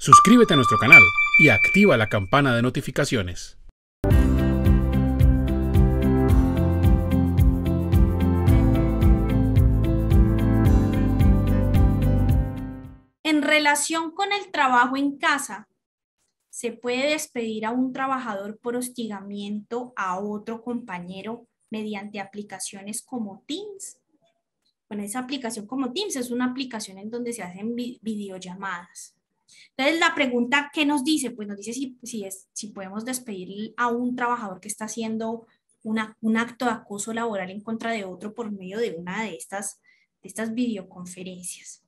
Suscríbete a nuestro canal y activa la campana de notificaciones. En relación con el trabajo en casa, se puede despedir a un trabajador por hostigamiento a otro compañero mediante aplicaciones como Teams. Bueno, esa aplicación como Teams es una aplicación en donde se hacen videollamadas. Entonces, la pregunta, ¿qué nos dice? Pues nos dice si, podemos despedir a un trabajador que está haciendo un acto de acoso laboral en contra de otro por medio de una de estas, de estas videoconferencias.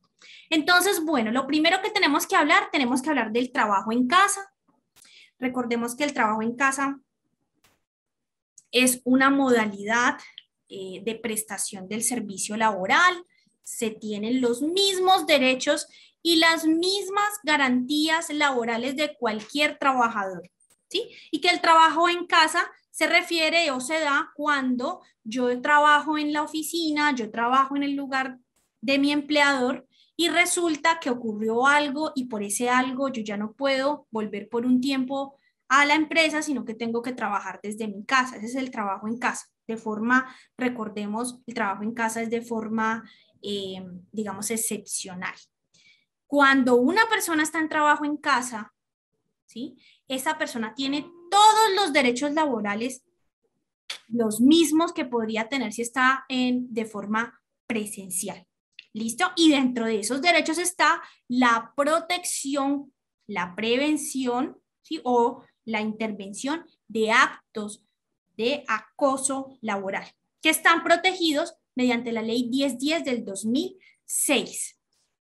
Entonces, bueno, lo primero que tenemos que hablar, tenemos que hablar del trabajo en casa. Recordemos que el trabajo en casa es una modalidad eh, de prestación del servicio laboral se tienen los mismos derechos y las mismas garantías laborales de cualquier trabajador. ¿sí? Y que el trabajo en casa se refiere o se da cuando yo trabajo en la oficina, yo trabajo en el lugar de mi empleador y resulta que ocurrió algo y por ese algo yo ya no puedo volver por un tiempo a la empresa, sino que tengo que trabajar desde mi casa. Ese es el trabajo en casa. De forma, recordemos, el trabajo en casa es de forma eh, digamos, excepcional. Cuando una persona está en trabajo en casa, ¿sí? Esa persona tiene todos los derechos laborales, los mismos que podría tener si está en, de forma presencial. ¿Listo? Y dentro de esos derechos está la protección, la prevención o la intervención de actos de acoso laboral, que están protegidos mediante la ley 1010 del 2006.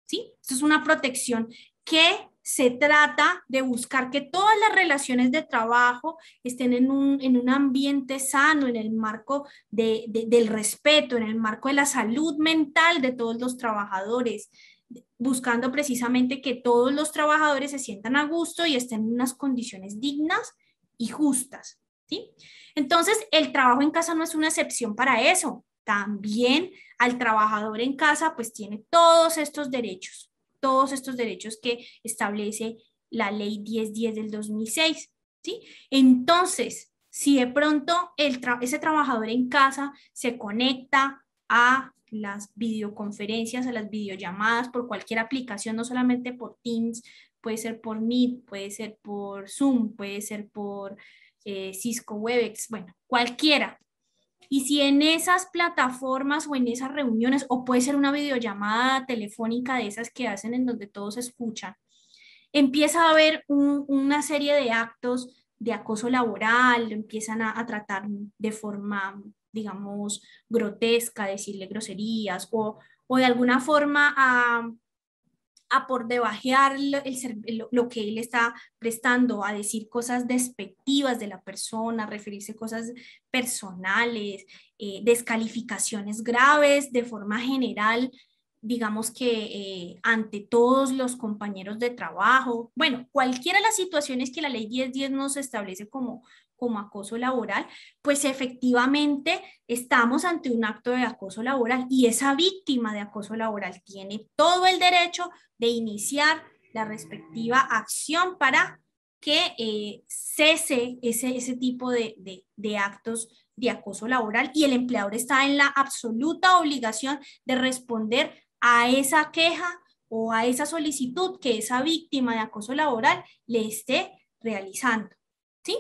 ¿Sí? Esto es una protección que se trata de buscar que todas las relaciones de trabajo estén en un, ambiente sano, en el marco del respeto, en el marco de la salud mental de todos los trabajadores, buscando precisamente que todos los trabajadores se sientan a gusto y estén en unas condiciones dignas y justas. ¿sí? Entonces, el trabajo en casa no es una excepción para eso también al trabajador en casa, pues tiene todos estos derechos, todos estos derechos que establece la ley 1010 del 2006, ¿sí? Entonces, si de pronto el ese trabajador en casa se conecta a las videoconferencias, a las videollamadas por cualquier aplicación, no solamente por Teams, puede ser por Meet, puede ser por Zoom, puede ser por eh, Cisco Webex, bueno, cualquiera, y si en esas plataformas o en esas reuniones, o puede ser una videollamada telefónica de esas que hacen en donde todos escuchan, empieza a haber una serie de actos de acoso laboral, empiezan a, tratar de forma, digamos, grotesca, decirle groserías o, o de alguna forma a a por debajear lo, lo que él está prestando, a decir cosas despectivas de la persona, referirse a cosas personales, eh, descalificaciones graves de forma general, digamos que eh, ante todos los compañeros de trabajo, bueno, cualquiera de las situaciones que la ley 1010 nos establece como, como acoso laboral, pues efectivamente estamos ante un acto de acoso laboral y esa víctima de acoso laboral tiene todo el derecho de iniciar la respectiva acción para que eh, cese ese, ese tipo de, de, de, actos de acoso laboral y el empleador está en la absoluta obligación de responder a esa queja o a esa solicitud que esa víctima de acoso laboral le esté realizando. ¿sí?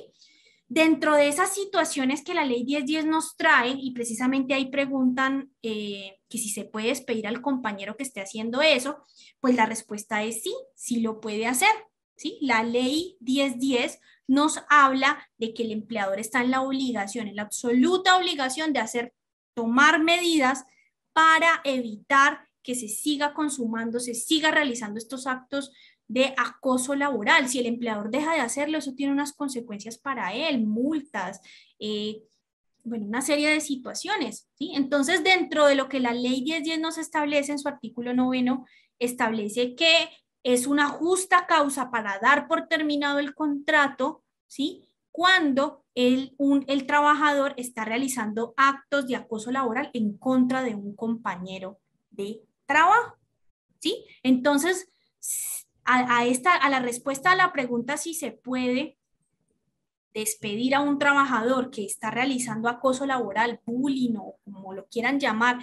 Dentro de esas situaciones que la ley 1010 nos trae, y precisamente ahí preguntan eh, que si se puede despedir al compañero que esté haciendo eso, pues la respuesta es sí, sí lo puede hacer. ¿sí? La ley 1010 nos habla de que el empleador está en la obligación, en la absoluta obligación de hacer, tomar medidas para evitar que se siga consumando, se siga realizando estos actos de acoso laboral. Si el empleador deja de hacerlo, eso tiene unas consecuencias para él, multas, eh, bueno, una serie de situaciones. ¿sí? Entonces, dentro de lo que la ley 1010 nos establece en su artículo noveno, establece que es una justa causa para dar por terminado el contrato, ¿sí? Cuando el, el trabajador está realizando actos de acoso laboral en contra de un compañero de trabajo, ¿sí? Entonces, a, esta, a la respuesta a la pregunta si se puede despedir a un trabajador que está realizando acoso laboral, bullying o como lo quieran llamar,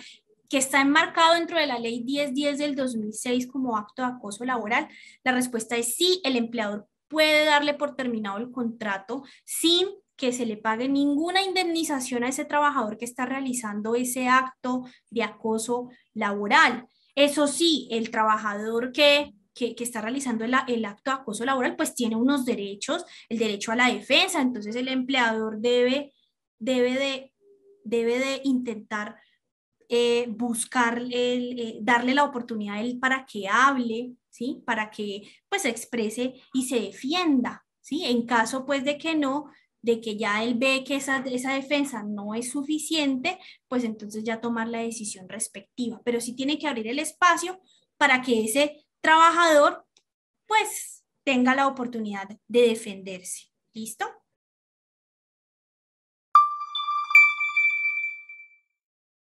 que está enmarcado dentro de la ley 1010 del 2006 como acto de acoso laboral, la respuesta es sí, el empleador puede darle por terminado el contrato sin que se le pague ninguna indemnización a ese trabajador que está realizando ese acto de acoso laboral. Eso sí, el trabajador que que, está realizando el, acto de acoso laboral, pues tiene unos derechos, el derecho a la defensa, entonces el empleador debe, debe, de, debe de intentar buscarle, eh, buscar, eh, darle la oportunidad a él para que hable, ¿sí? Para que pues se exprese y se defienda, ¿sí? En caso pues de que no, de que ya él ve que esa defensa no es suficiente, pues entonces ya tomar la decisión respectiva. Pero sí tiene que abrir el espacio para que ese trabajador pues tenga la oportunidad de defenderse. ¿Listo?